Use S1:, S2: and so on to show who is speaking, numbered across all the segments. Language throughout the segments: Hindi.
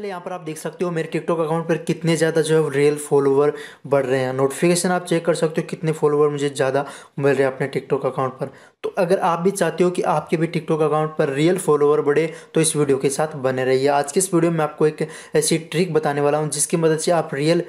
S1: पहले यहाँ पर आप देख सकते हो मेरे टिकटॉक अकाउंट पर कितने ज़्यादा जो है रियल फॉलोवर बढ़ रहे हैं नोटिफिकेशन आप चेक कर सकते हो कितने फॉलोवर मुझे ज़्यादा मिल रहे हैं अपने टिकटॉक अकाउंट पर तो अगर आप भी चाहते हो कि आपके भी टिकटॉक अकाउंट पर रियल फॉलोवर बढ़े तो इस वीडियो के साथ बने रहिए आज के इस वीडियो में आपको एक ऐसी ट्रिक बताने वाला हूँ जिसकी मदद से आप रियल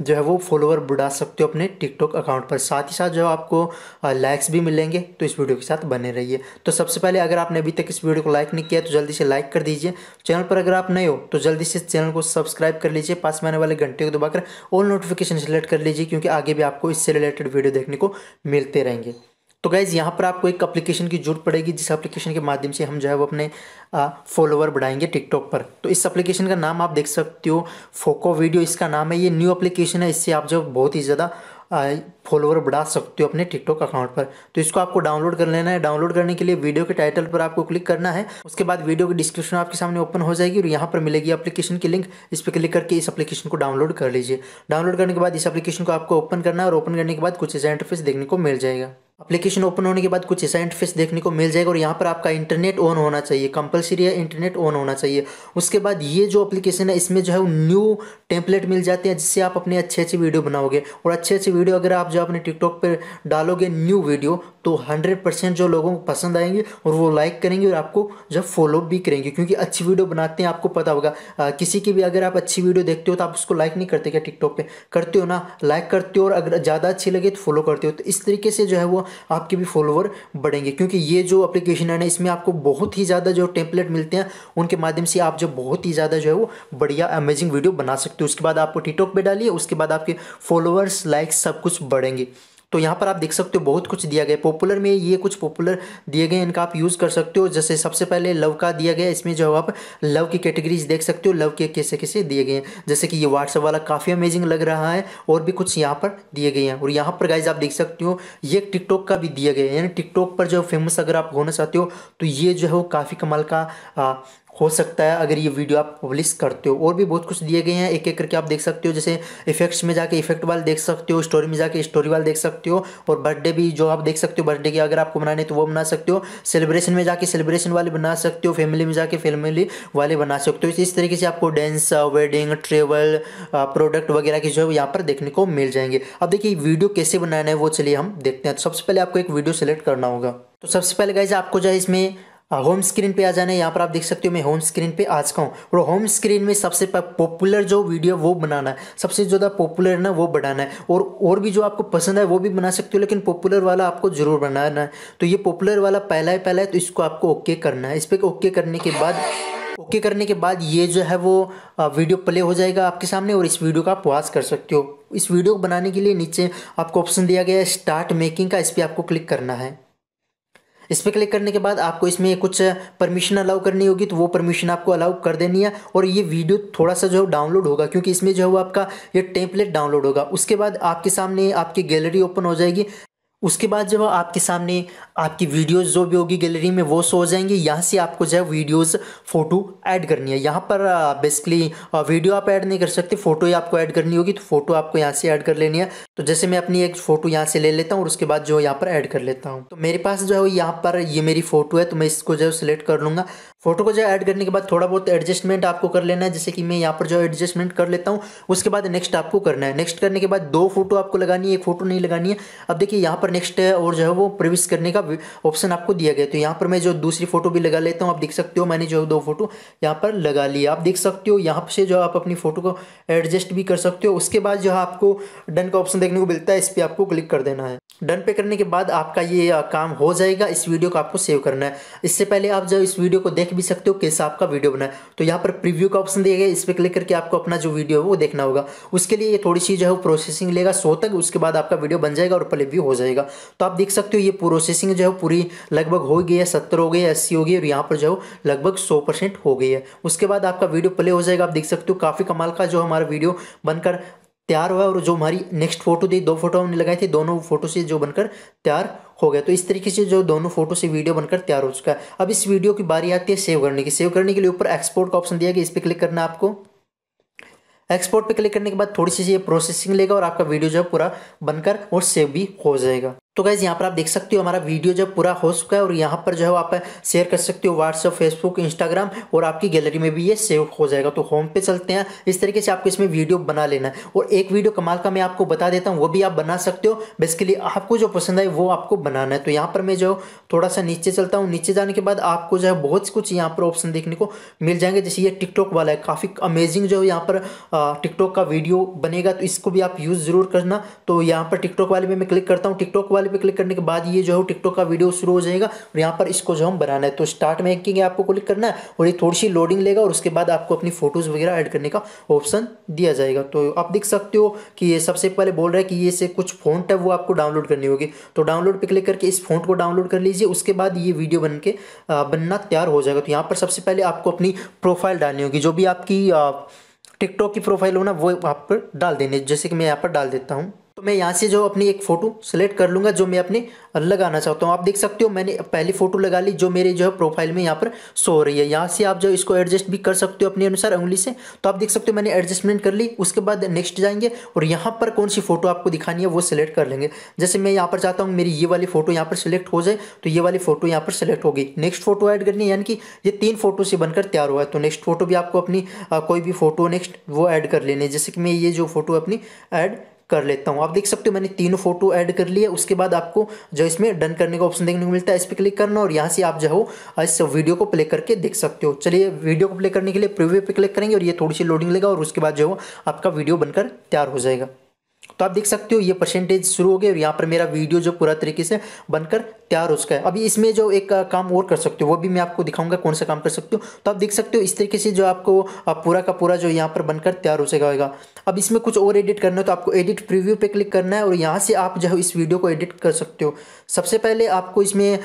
S1: जो है वो फॉलोअर बढ़ा सकते हो अपने टिकटॉक अकाउंट पर साथ ही साथ जो आपको लाइक्स भी मिलेंगे तो इस वीडियो के साथ बने रहिए तो सबसे पहले अगर आपने अभी तक इस वीडियो को लाइक नहीं किया तो जल्दी से लाइक कर दीजिए चैनल पर अगर आप नए हो तो जल्दी से चैनल को सब्सक्राइब कर लीजिए पास में आने वाले घंटे को दबाकर ऑल नोटिफिकेशन सेलेक्ट कर लीजिए क्योंकि आगे भी आपको इससे रिलेटेड वीडियो देखने को मिलते रहेंगे तो गैज़ यहाँ पर आपको एक एप्लीकेशन की जरूरत पड़ेगी जिस एप्लीकेशन के माध्यम से हम जो है वो अपने फॉलोवर बढ़ाएंगे टिकटॉक पर तो इस एप्लीकेशन का नाम आप देख सकते हो फोको वीडियो इसका नाम है ये न्यू एप्लीकेशन है इससे आप जो बहुत ही ज़्यादा फॉलोवर बढ़ा सकते हो अपने टिकटॉक अकाउंट पर तो इसको आपको डाउनलोड कर लेना है डाउनलोड करने के लिए वीडियो के टाइटल पर आपको क्लिक करना है उसके बाद वीडियो की डिस्क्रिप्शन आपके सामने ओपन हो जाएगी और यहाँ पर मिलेगी एप्लीकेशन की लिंक इस पर क्लिक करके इस एप्लीकेशन को डाउनलोड कर लीजिए डाउनलोड करने के बाद इस एप्लीकेशन को आपको ओपन करना है और ओपन करने के बाद कुछ ऐसा इंटरफेस देखने को मिल जाएगा एप्लीकेशन ओपन होने के बाद कुछ ऐसा इंटरफेस देखने को मिल जाएगा और यहाँ पर आपका इंटरनेट ऑन होना चाहिए कंपलसरी है इंटरनेट ऑन होना चाहिए उसके बाद ये जो एप्लीकेशन है इसमें जो है न्यू टेम्पलेट मिल जाते हैं जिससे आप अपने अच्छे अच्छे वीडियो बनाओगे और अच्छे अच्छे वीडियो अगर आप जो अपने टिकटॉक पर डालोगे न्यू वीडियो तो हंड्रेड परसेंट जो लोगों को पसंद आएंगे और वो लाइक करेंगे और आपको जब फॉलो भी करेंगे क्योंकि अच्छी वीडियो बनाते हैं आपको पता होगा आ, किसी की भी अगर आप अच्छी वीडियो देखते हो तो आप उसको लाइक नहीं करते क्या टिकटॉक पर करते हो ना लाइक करते हो और अगर ज़्यादा अच्छी लगे तो फॉलो करते हो तो इस तरीके से जो है वो आपके भी फॉलोवर बढ़ेंगे क्योंकि ये जो अप्लीकेशन है ना इसमें आपको बहुत ही ज़्यादा जो टेम्पलेट मिलते हैं उनके माध्यम से आप जो बहुत ही ज़्यादा जो है वो बढ़िया अमेजिंग वीडियो बना सकते हो उसके बाद आपको टिकटॉक पर डालिए उसके बाद आपके फॉलोअर्स लाइक्स सब कुछ बढ़ेंगे तो यहाँ पर आप देख सकते हो बहुत कुछ दिया गया पॉपुलर में ये कुछ पॉपुलर दिए गए इनका आप यूज़ कर सकते हो जैसे सबसे पहले लव का दिया गया इसमें जो आप लव की कैटेगरीज देख सकते हो लव के कैसे कैसे दिए गए हैं जैसे कि ये व्हाट्सअप वाला काफ़ी अमेजिंग लग रहा है और भी कुछ यहाँ पर दिए गए हैं और यहाँ पर गाइज आप देख सकते हो ये टिकटॉक का भी दिया गया है यानी टिकटॉक पर जो फेमस अगर आप होना चाहते हो तो ये जो है वो काफ़ी कमाल का हो सकता है अगर ये वीडियो आप पब्लिश करते हो और भी बहुत कुछ दिए गए हैं एक एक करके आप देख सकते हो जैसे इफेक्ट्स में जाके इफेक्ट वाल देख सकते हो स्टोरी में जाके स्टोरी वाल देख सकते हो और बर्थडे भी जो आप देख सकते हो बर्थडे की अगर आपको बनाने तो वो बना सकते हो सेलिब्रेशन में जाके सेलिब्रेशन वाले बना सकते हो फैमिली में जाके फैमिली वाले बना सकते हो इस तरीके से आपको डांस वेडिंग ट्रेवल प्रोडक्ट वगैरह की जो है यहाँ पर देखने को मिल जाएंगे अब देखिए वीडियो कैसे बनाना है वो चलिए हम देखते हैं तो सबसे पहले आपको एक वीडियो सेलेक्ट करना होगा तो सबसे पहले गाइज आपको जो है इसमें होम स्क्रीन पे आ जाना है यहाँ पर आप देख सकते हो मैं होम स्क्रीन पे आ चुका हूँ और होम स्क्रीन में सबसे पॉपुलर जो वीडियो वो बनाना है सबसे ज़्यादा पॉपुलर ना वो बनाना है और और भी जो आपको पसंद है वो भी बना सकते हो लेकिन पॉपुलर वाला आपको ज़रूर बनाना है तो ये पॉपुलर वाला पहला है पहला है तो इसको आपको ओके करना है इस पर ओके करने के बाद ओके करने के बाद ये जो है वो वीडियो प्ले हो जाएगा आपके सामने और इस वीडियो का आप वॉच कर सकते हो इस वीडियो को बनाने के लिए नीचे आपको ऑप्शन दिया गया है स्टार्ट मेकिंग का इस पर आपको क्लिक करना है इस पर क्लिक करने के बाद आपको इसमें कुछ परमिशन अलाउ करनी होगी तो वो परमिशन आपको अलाउ कर देनी है और ये वीडियो थोड़ा सा जो है डाउनलोड होगा क्योंकि इसमें जो है वो आपका ये टेम्पलेट डाउनलोड होगा उसके बाद आपके सामने आपकी गैलरी ओपन हो जाएगी उसके बाद जब आपके सामने आपकी वीडियोस जो भी होगी गैलरी में वो सो जाएंगे यहाँ से आपको जो है वीडियोस फ़ोटो ऐड करनी है यहाँ पर बेसिकली uh, वीडियो uh, आप ऐड नहीं कर सकते फ़ोटो ही आपको ऐड करनी होगी तो फ़ोटो आपको यहाँ से ऐड कर लेनी है तो जैसे मैं अपनी एक फ़ोटो यहाँ से ले लेता हूँ और उसके बाद जो यहाँ पर ऐड कर लेता हूँ तो मेरे पास जो है यहाँ पर ये मेरी फ़ोटो है तो मैं इसको जो है सिलेक्ट कर लूँगा फोटो को जो ऐड करने के बाद थोड़ा बहुत एडजस्टमेंट आपको कर लेना है जैसे कि मैं यहाँ पर जो एडजस्टमेंट कर लेता हूँ उसके बाद नेक्स्ट आपको करना है नेक्स्ट करने के बाद दो फोटो आपको लगानी है एक फोटो नहीं लगानी है अब देखिए यहाँ पर नेक्स्ट uh, और जो है वो प्रवेश करने का ऑप्शन आपको दिया गया तो यहाँ पर मैं जो दूसरी फोटो भी लगा लेता हूँ आप देख सकते हो मैंने जो दो फोटो यहाँ पर लगा लिया आप देख सकते हो यहाँ से जो आप अपनी फोटो को एडजस्ट भी कर सकते हो उसके बाद जो है आपको डन का ऑप्शन देखने को मिलता है इस पर आपको क्लिक कर देना है डन पे करने के बाद आपका ये काम हो जाएगा इस वीडियो को आपको सेव करना है इससे पहले आप जब इस वीडियो को देख भी सकते हो कैसा आपका वीडियो बना है तो यहाँ पर प्रीव्यू का ऑप्शन दिया गया इस पर क्लिक करके आपको अपना जो वीडियो है वो देखना होगा उसके लिए ये थोड़ी सी जो है वो प्रोसेसिंग लेगा सो तक उसके बाद आपका वीडियो बन जाएगा और प्ले भी हो जाएगा तो आप देख सकते हो ये प्रोसेसिंग जो है पूरी लगभग हो गई है सत्तर हो गई है अस्सी हो गई और यहाँ पर जो लगभग सौ हो गई है उसके बाद आपका वीडियो प्ले हो जाएगा आप देख सकते हो काफ़ी कमाल का जो हमारा वीडियो बनकर तैयार हुआ और जो हमारी नेक्स्ट फोटो थी दो फोटो हमने लगाए थे दोनों फोटो से जो बनकर तैयार हो गया तो इस तरीके से जो दोनों फोटो से वीडियो बनकर तैयार हो चुका है अब इस वीडियो की बारी आती है सेव करने की सेव करने के लिए ऊपर एक्सपोर्ट का ऑप्शन दिया गया इस पर क्लिक करना आपको एक्सपोर्ट पे क्लिक करने के बाद थोड़ी सी ये प्रोसेसिंग लेगा और आपका वीडियो जो है पूरा बनकर और सेव भी हो जाएगा तो गैज़ यहाँ पर आप देख सकते हो हमारा वीडियो जब पूरा हो चुका है और यहाँ पर जो है आप शेयर कर सकते हो व्हाट्सअप फेसबुक इंस्टाग्राम और आपकी गैलरी में भी ये सेव हो जाएगा तो होम पे चलते हैं इस तरीके से आपको इसमें वीडियो बना लेना है और एक वीडियो कमाल का मैं आपको बता देता हूँ वो भी आप बना सकते हो बेसिकली आपको जो पसंद आए वो आपको बनाना है तो यहाँ पर मैं जो थोड़ा सा नीचे चलता हूँ नीचे जाने के बाद आपको जो है बहुत कुछ यहाँ पर ऑप्शन देखने को मिल जाएंगे जैसे ये टिकटॉक वाला है काफ़ी अमेजिंग जो है यहाँ पर टिकटॉक का वीडियो बनेगा तो इसको भी आप यूज़ ज़रूर करना तो यहाँ पर टिकटॉक वाले में मैं क्लिक करता हूँ टिकटॉक वाले वाले पे क्लिक करने के बाद ये जो है टिकटॉक का वीडियो शुरू हो जाएगा और यहाँ पर इसको जो हम बनाना है तो स्टार्ट में एक आपको क्लिक करना है और ये थोड़ी सी लोडिंग लेगा और उसके बाद आपको अपनी फोटोज़ वगैरह ऐड करने का ऑप्शन दिया जाएगा तो आप देख सकते हो कि ये सबसे पहले बोल रहा है कि ये से कुछ फ़ॉन्ट है वो आपको डाउनलोड करनी होगी तो डाउनलोड पे क्लिक करके इस फ़ॉन्ट को डाउनलोड कर लीजिए उसके बाद ये वीडियो बन के बनना तैयार हो जाएगा तो यहाँ पर सबसे पहले आपको अपनी प्रोफाइल डालनी होगी जो भी आपकी टिकटॉक की प्रोफाइल हो ना वो आप पर डाल देने जैसे कि मैं यहाँ पर डाल देता हूँ तो मैं यहाँ से जो अपनी एक फ़ोटो सेलेक्ट कर लूँगा जो मैं अपने लगाना चाहता हूँ आप देख सकते हो मैंने पहली फ़ोटो लगा ली जो मेरे जो है प्रोफाइल में यहाँ पर शो हो रही है यहाँ से आप जो इसको एडजस्ट भी कर सकते हो अपने अनुसार उंगली से तो आप देख सकते हो मैंने एडजस्टमेंट कर ली उसके बाद नेक्स्ट जाएंगे और यहाँ पर कौन सी फ़ोटो आपको दिखानी है वो सिलेक्ट कर लेंगे जैसे मैं यहाँ पर चाहता हूँ मेरी ये वाली फ़ोटो यहाँ पर सिलेक्ट हो जाए तो ये वाली फ़ोटो यहाँ पर सिलेक्ट होगी नेक्स्ट फोटो ऐड करनी है यानी कि ये तीन फोटो से बनकर तैयार हुआ है तो नेक्स्ट फोटो भी आपको अपनी कोई भी फ़ोटो नेक्स्ट वो ऐड कर लेनी है जैसे कि मैं ये जो फोटो अपनी ऐड कर लेता हूँ आप देख सकते हो मैंने तीनों फोटो ऐड कर लिया उसके बाद आपको जो इसमें डन करने का ऑप्शन देखने को मिलता है इस पर क्लिक करना और यहाँ से आप जो हो इस वीडियो को प्ले करके देख सकते हो चलिए वीडियो को प्ले करने के लिए प्रीव्यू पे क्लिक करेंगे और ये थोड़ी सी लोडिंग लेगा और उसके बाद जो हो आपका वीडियो बनकर तैयार हो जाएगा तो आप देख सकते हो ये परसेंटेज शुरू हो गया और यहाँ पर मेरा वीडियो जो पूरा तरीके से बनकर तैयार हो चुका है अभी इसमें जो एक काम और कर सकते हो वो भी मैं आपको दिखाऊंगा कौन सा काम कर सकते हो तो आप देख सकते हो इस तरीके से जो आपको पूरा का पूरा जो यहाँ पर बनकर तैयार हो सकेगा अब इसमें कुछ और एडिट करना है तो आपको एडिट प्रिव्यू पर क्लिक करना है और यहाँ से आप जो है इस वीडियो को एडिट कर सकते हो सबसे पहले आपको इसमें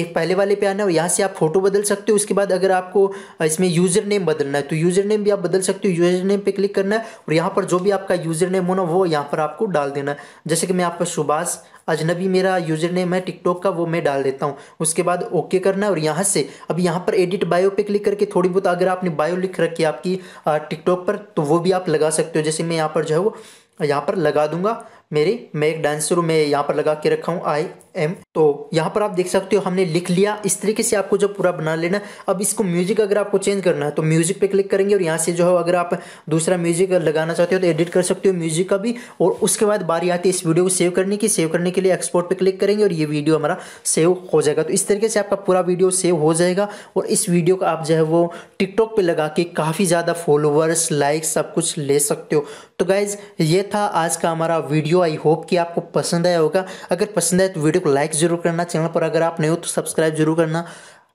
S1: एक पहले वाले पे आना और यहाँ से आप फोटो बदल सकते हो उसके बाद अगर आपको इसमें यूज़र नेम बदलना है तो यूज़र नेम भी आप बदल सकते हो यूज़र नेम पे क्लिक करना है और यहाँ पर जो भी आपका यूज़र नेम होना वो यहाँ पर आपको डाल देना है जैसे कि मैं आपका सुभाष अजनबी मेरा यूज़र नेम है टिकटॉक का वो मैं डाल देता हूँ उसके बाद ओके करना है और यहाँ से अब यहाँ पर एडिट बायो पे क्लिक करके थोड़ी बहुत अगर आपने बायो लिख रखी है आपकी टिकटॉक पर तो वो भी आप लगा सकते हो जैसे मैं यहाँ पर जो है वो यहाँ पर लगा दूंगा मेरी मैं एक डांसर हूँ मैं यहाँ पर लगा के रखा हूँ आई एम तो यहाँ पर आप देख सकते हो हमने लिख लिया इस तरीके से आपको जो पूरा बना लेना अब इसको म्यूजिक अगर आपको चेंज करना है तो म्यूजिक पे क्लिक करेंगे और यहाँ से जो है अगर आप दूसरा म्यूजिक लगाना चाहते हो तो एडिट कर सकते हो म्यूजिक का भी और उसके बाद बारी आती है इस वीडियो को सेव करने की सेव करने के लिए एक्सपोर्ट पर क्लिक करेंगे और ये वीडियो हमारा सेव हो जाएगा तो इस तरीके से आपका पूरा वीडियो सेव हो जाएगा और इस वीडियो का आप जो है वो टिकटॉक पर लगा के काफ़ी ज़्यादा फॉलोअर्स लाइक सब कुछ ले सकते हो तो गाइज़ ये था आज का हमारा वीडियो वीडियो आई होप कि आपको पसंद आया होगा अगर पसंद आए तो वीडियो को लाइक जरूर करना चैनल पर अगर आप नए हो तो सब्सक्राइब जरूर करना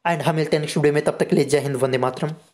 S1: एंड हम मिलते हैं नेक्स्ट वीडियो में तब तक के लिए जय हिंद वंदे मातरम